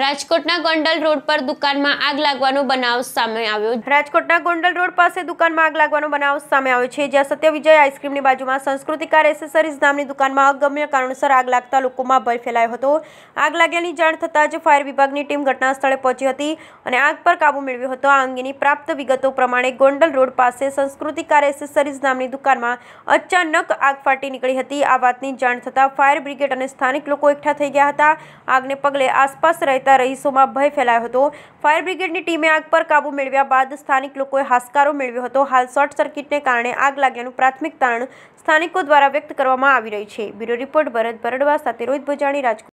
રાજકોટના ગોંડલ રોડ પર દુકાનમાં આગ લાગવાનો બનાવ સામે આવ્યો રાજકોટના ગોંડલ રોડ પાસે દુકાનમાં આગ લાગવાનો બનાવ સામે આવ્યો છે જ્યાં સત્ય વિજય આઈસ્ક્રીમની બાજુમાં સંસ્કૃતિકાર એસેસરીઝ નામની દુકાનમાં અગમ્ય કારણોસર આગ લાગતા લોકોમાં ભય ફેલાયો હતો આગ લાગ્યાની જાણ થતાં જ ફાયર વિભાગની ટીમ ઘટના સ્થળે પહોંચી હતી અને આગ પર કાબૂ મેળવ્યો હતો આ અંગેની પ્રાપ્ત વિગતો પ્રમાણે ગોંડલ રોડ પાસે સંસ્કૃતિકાર એસેસરીઝ નામની દુકાનમાં અચાનક આગ ફાટી નીકળી હતી આ વાતની જાણ થતાં ફાયર બ્રિગેડ અને સ્થાનિક લોકો એકઠા થઈ ગયા હતા આગને પગલે આસપાસ રહેતા રહીસોમાં ભય ફેલાયો હતો ફાયર બ્રિગેડની ટીમે આગ પર કાબૂ મેળવ્યા બાદ સ્થાનિક લોકોએ હસ્કારો મેળવ્યો હતો હાલ શોર્ટ સર્કિટને કારણે આગ લાગ્યાનું પ્રાથમિક કારણ સ્થાનિકો દ્વારા વ્યક્ત કરવામાં આવી રહ્યું છે બ્યુરો રિપોર્ટ ભરત ભરડવા સાથે રોિત ભુજાણી રાજ